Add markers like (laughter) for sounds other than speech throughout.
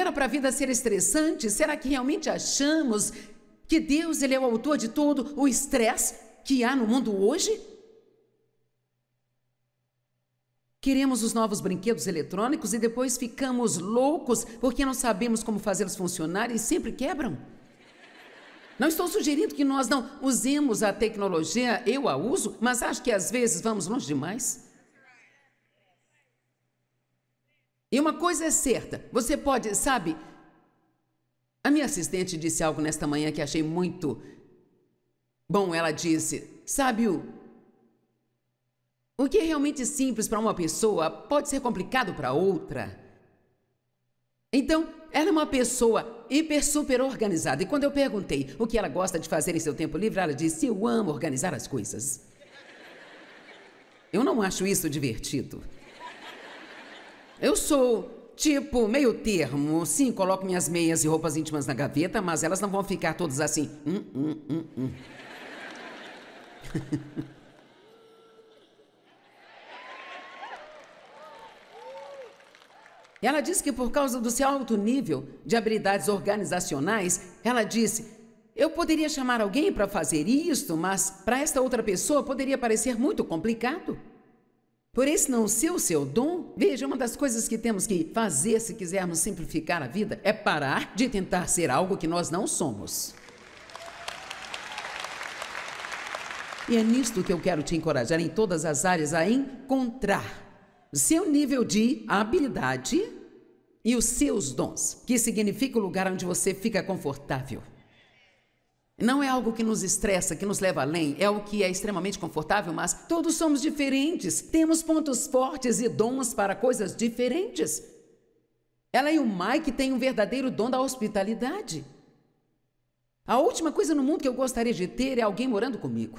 era para a vida ser estressante? Será que realmente achamos que Deus ele é o autor de todo o estresse que há no mundo hoje? Queremos os novos brinquedos eletrônicos e depois ficamos loucos porque não sabemos como fazê-los funcionar e sempre quebram. Não estou sugerindo que nós não usemos a tecnologia, eu a uso, mas acho que às vezes vamos longe demais. E uma coisa é certa, você pode, sabe? A minha assistente disse algo nesta manhã que achei muito bom. Ela disse: Sabe, o, o que é realmente simples para uma pessoa pode ser complicado para outra. Então, ela é uma pessoa hiper super organizada. E quando eu perguntei o que ela gosta de fazer em seu tempo livre, ela disse: Eu amo organizar as coisas. Eu não acho isso divertido. Eu sou tipo meio termo. Sim, coloco minhas meias e roupas íntimas na gaveta, mas elas não vão ficar todas assim. Hum, hum, hum, hum. (laughs) Ela disse que por causa do seu alto nível de habilidades organizacionais, ela disse: "Eu poderia chamar alguém para fazer isto, mas para esta outra pessoa poderia parecer muito complicado". Por isso, não ser o seu dom, veja, uma das coisas que temos que fazer se quisermos simplificar a vida é parar de tentar ser algo que nós não somos. E é nisto que eu quero te encorajar em todas as áreas a encontrar o seu nível de habilidade e os seus dons, que significa o lugar onde você fica confortável. Não é algo que nos estressa, que nos leva além, é o que é extremamente confortável, mas todos somos diferentes, temos pontos fortes e dons para coisas diferentes. Ela e o Mike têm um verdadeiro dom da hospitalidade. A última coisa no mundo que eu gostaria de ter é alguém morando comigo.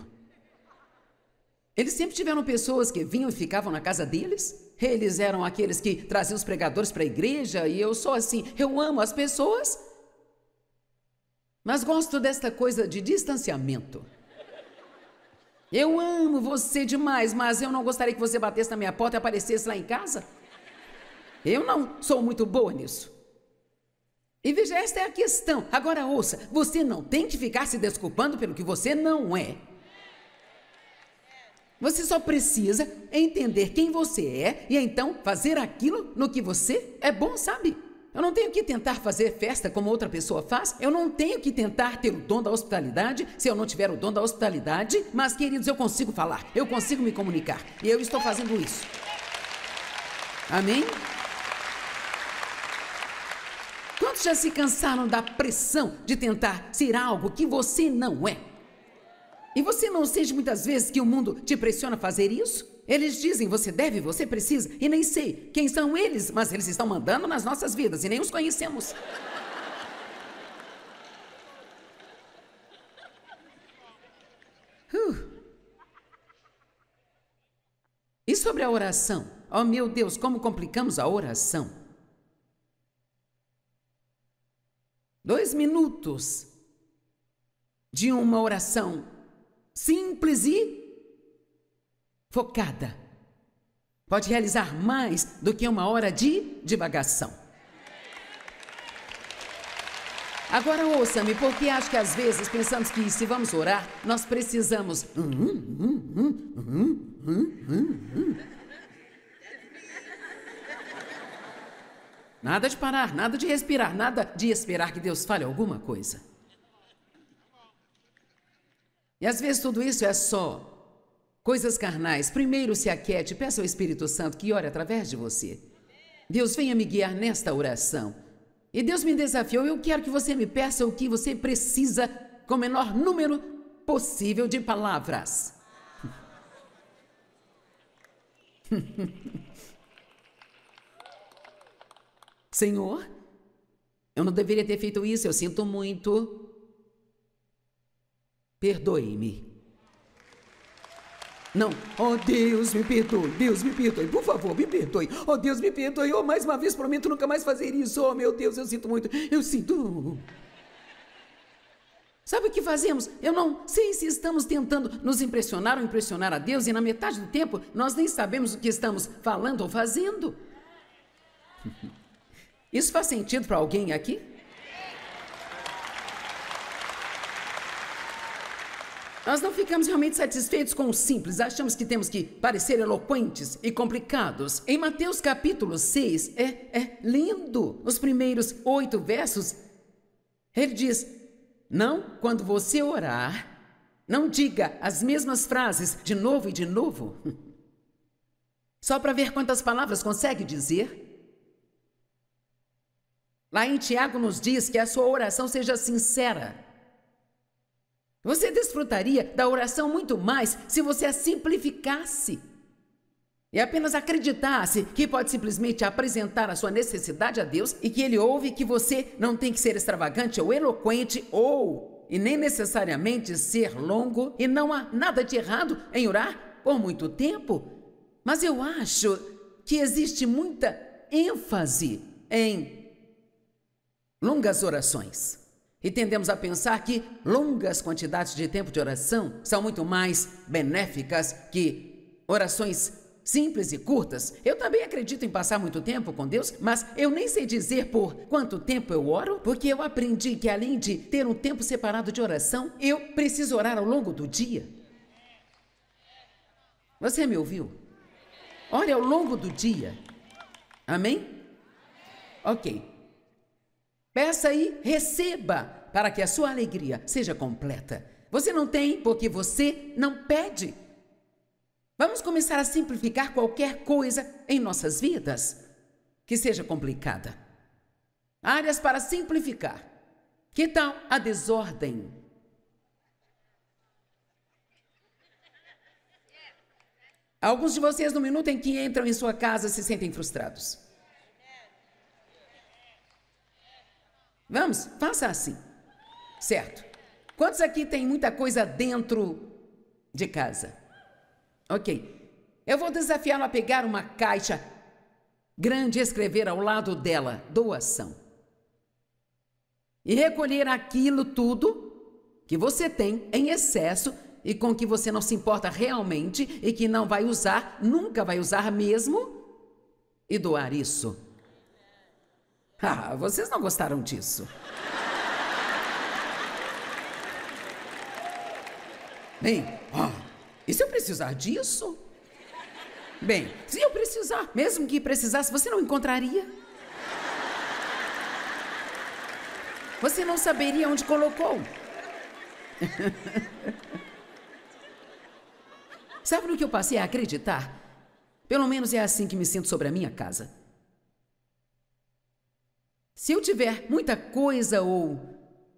Eles sempre tiveram pessoas que vinham e ficavam na casa deles. Eles eram aqueles que traziam os pregadores para a igreja e eu sou assim, eu amo as pessoas. Mas gosto desta coisa de distanciamento. Eu amo você demais, mas eu não gostaria que você batesse na minha porta e aparecesse lá em casa. Eu não sou muito boa nisso. E veja, esta é a questão. Agora ouça, você não tem que ficar se desculpando pelo que você não é. Você só precisa entender quem você é e então fazer aquilo no que você é bom, sabe? Eu não tenho que tentar fazer festa como outra pessoa faz. Eu não tenho que tentar ter o dom da hospitalidade se eu não tiver o dom da hospitalidade. Mas, queridos, eu consigo falar, eu consigo me comunicar e eu estou fazendo isso. Amém? Quantos já se cansaram da pressão de tentar ser algo que você não é? E você não sente muitas vezes que o mundo te pressiona a fazer isso? Eles dizem você deve, você precisa, e nem sei quem são eles, mas eles estão mandando nas nossas vidas e nem os conhecemos. (laughs) Uh. E sobre a oração? Oh meu Deus, como complicamos a oração! Dois minutos de uma oração simples e focada, pode realizar mais do que uma hora de divagação. Agora ouça-me, porque acho que às vezes pensamos que se vamos orar, nós precisamos. Hum, hum, hum, nada de parar, nada de respirar, nada de esperar que Deus fale alguma coisa. E às vezes tudo isso é só Coisas carnais, primeiro se aquete, peça ao Espírito Santo que ore através de você. Deus venha me guiar nesta oração. E Deus me desafiou, eu quero que você me peça o que você precisa com o menor número possível de palavras. (laughs) Senhor, eu não deveria ter feito isso, eu sinto muito. Perdoe-me. Não. Oh, Deus, me perdoe. Deus, me perdoe. Por favor, me perdoe. Oh, Deus, me perdoe. Oh, mais uma vez, prometo nunca mais fazer isso. Oh, meu Deus, eu sinto muito. Eu sinto. Sabe o que fazemos? Eu não sei se estamos tentando nos impressionar ou impressionar a Deus e na metade do tempo nós nem sabemos o que estamos falando ou fazendo. Isso faz sentido para alguém aqui? Nós não ficamos realmente satisfeitos com o simples, achamos que temos que parecer eloquentes e complicados. Em Mateus capítulo 6, é, é lindo. Os primeiros oito versos, ele diz: Não, quando você orar, não diga as mesmas frases de novo e de novo. (laughs) Só para ver quantas palavras consegue dizer. Lá em Tiago nos diz que a sua oração seja sincera. Você desfrutaria da oração muito mais se você a simplificasse e apenas acreditasse que pode simplesmente apresentar a sua necessidade a Deus e que Ele ouve que você não tem que ser extravagante ou eloquente ou e nem necessariamente ser longo e não há nada de errado em orar por muito tempo. Mas eu acho que existe muita ênfase em longas orações. E tendemos a pensar que longas quantidades de tempo de oração são muito mais benéficas que orações simples e curtas. Eu também acredito em passar muito tempo com Deus, mas eu nem sei dizer por quanto tempo eu oro, porque eu aprendi que além de ter um tempo separado de oração, eu preciso orar ao longo do dia. Você me ouviu? Ore ao longo do dia. Amém? Ok. Peça e receba, para que a sua alegria seja completa. Você não tem porque você não pede. Vamos começar a simplificar qualquer coisa em nossas vidas que seja complicada. Áreas para simplificar. Que tal a desordem? Alguns de vocês, no minuto em que entram em sua casa, se sentem frustrados. Vamos, faça assim. Certo. Quantos aqui tem muita coisa dentro de casa? Ok. Eu vou desafiá-lo a pegar uma caixa grande e escrever ao lado dela doação. E recolher aquilo tudo que você tem em excesso e com que você não se importa realmente e que não vai usar, nunca vai usar mesmo, e doar isso ah, vocês não gostaram disso. Bem, ah, e se eu precisar disso? Bem, se eu precisar, mesmo que precisasse, você não encontraria? Você não saberia onde colocou. (laughs) Sabe no que eu passei a acreditar? Pelo menos é assim que me sinto sobre a minha casa. Se eu tiver muita coisa ou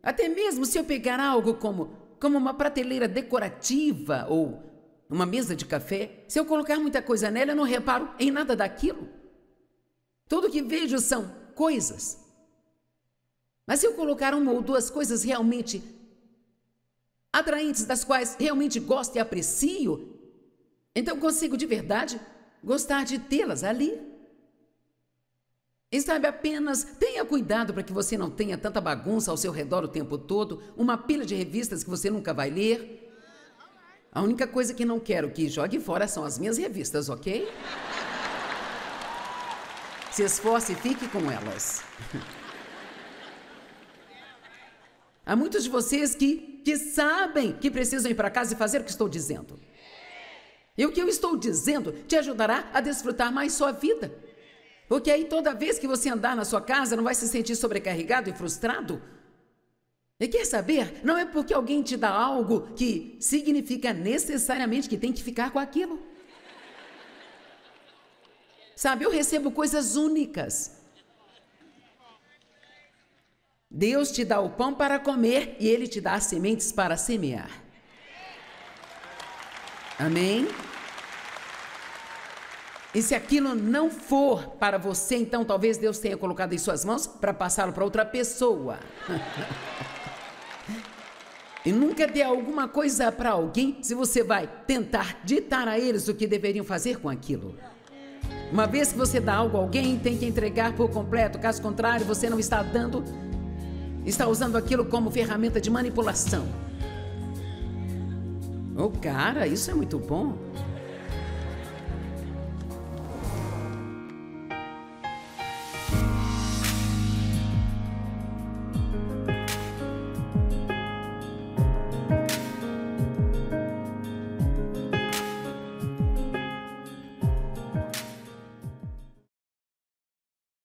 até mesmo se eu pegar algo como como uma prateleira decorativa ou uma mesa de café, se eu colocar muita coisa nela, eu não reparo em nada daquilo. Tudo que vejo são coisas. Mas se eu colocar uma ou duas coisas realmente atraentes, das quais realmente gosto e aprecio, então consigo de verdade gostar de tê-las ali. E sabe, apenas tenha cuidado para que você não tenha tanta bagunça ao seu redor o tempo todo, uma pilha de revistas que você nunca vai ler. A única coisa que não quero que jogue fora são as minhas revistas, ok? Se esforce e fique com elas. (laughs) Há muitos de vocês que, que sabem que precisam ir para casa e fazer o que estou dizendo. E o que eu estou dizendo te ajudará a desfrutar mais sua vida. Porque aí toda vez que você andar na sua casa, não vai se sentir sobrecarregado e frustrado? E quer saber? Não é porque alguém te dá algo que significa necessariamente que tem que ficar com aquilo. Sabe, eu recebo coisas únicas. Deus te dá o pão para comer e ele te dá as sementes para semear. Amém? E se aquilo não for para você, então talvez Deus tenha colocado em suas mãos para passá-lo para outra pessoa. (laughs) e nunca dê alguma coisa para alguém se você vai tentar ditar a eles o que deveriam fazer com aquilo. Uma vez que você dá algo a alguém, tem que entregar por completo, caso contrário, você não está dando, está usando aquilo como ferramenta de manipulação. O oh, cara, isso é muito bom.